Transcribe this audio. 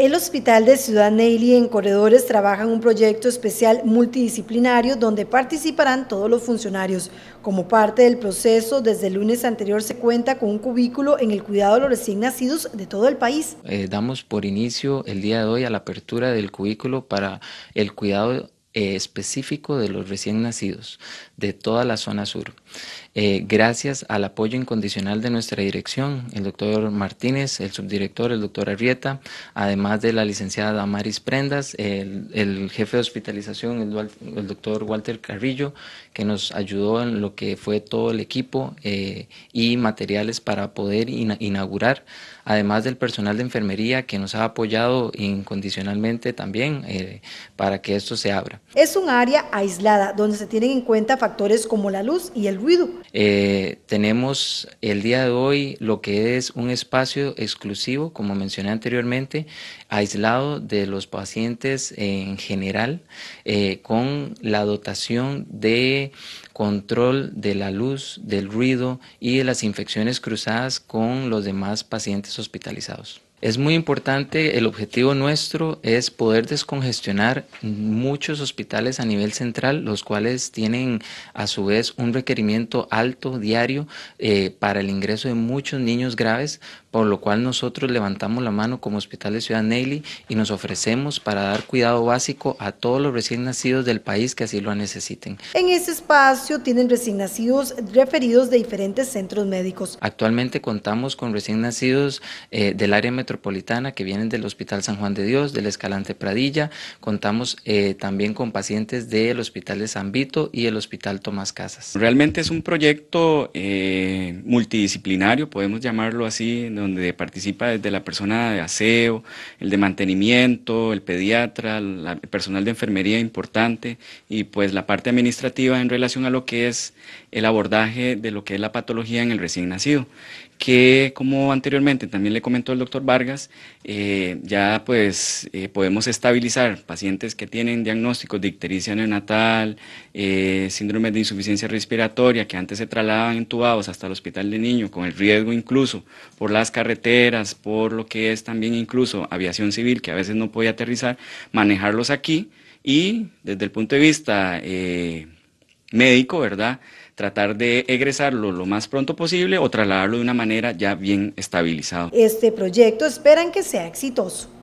El Hospital de Ciudad Neyli en Corredores trabaja en un proyecto especial multidisciplinario donde participarán todos los funcionarios. Como parte del proceso, desde el lunes anterior se cuenta con un cubículo en el cuidado de los recién nacidos de todo el país. Eh, damos por inicio el día de hoy a la apertura del cubículo para el cuidado eh, específico de los recién nacidos de toda la zona sur. Eh, gracias al apoyo incondicional de nuestra dirección, el doctor Martínez, el subdirector, el doctor Arrieta, además de la licenciada Damaris Prendas, el, jefe de hospitalización, el, doctor Walter Carrillo, que nos ayudó en lo que fue todo el equipo eh, y materiales para poder inaugurar, además del personal de enfermería que nos ha apoyado incondicionalmente también para que esto se abra. Es un área aislada donde se tienen en cuenta factores como la luz y el ruido. Eh, tenemos el día de hoy lo que es un espacio exclusivo, como mencioné anteriormente, aislado de los pacientes en general, eh, con la dotación de control de la luz, del ruido y de las infecciones cruzadas con los demás pacientes hospitalizados. Es muy importante, el objetivo nuestro es poder descongestionar muchos hospitales a nivel central, los cuales tienen a su vez un requerimiento alto diario eh, para el ingreso de muchos niños graves, por lo cual nosotros levantamos la mano como Hospital de Ciudad Neily y nos ofrecemos para dar cuidado básico a todos los recién nacidos del país que así lo necesiten. En ese espacio tienen recién nacidos referidos de diferentes centros médicos. Actualmente contamos con recién nacidos eh, del área metropolitana metropolitana que vienen del Hospital San Juan de Dios, del Escalante Pradilla. Contamos eh, también con pacientes del Hospital de San Vito y el Hospital Tomás Casas. Realmente es un proyecto eh, multidisciplinario, podemos llamarlo así, donde participa desde la persona de aseo, el de mantenimiento, el pediatra, la, el personal de enfermería importante y pues la parte administrativa en relación a lo que es el abordaje de lo que es la patología en el recién nacido que como anteriormente también le comentó el doctor Vargas, eh, ya pues eh, podemos estabilizar pacientes que tienen diagnósticos de ictericia neonatal, eh, síndrome de insuficiencia respiratoria, que antes se trasladaban entubados hasta el hospital de niño, con el riesgo incluso por las carreteras, por lo que es también incluso aviación civil, que a veces no podía aterrizar, manejarlos aquí y desde el punto de vista eh, médico, ¿verdad? tratar de egresarlo lo más pronto posible o trasladarlo de una manera ya bien estabilizado. Este proyecto esperan que sea exitoso.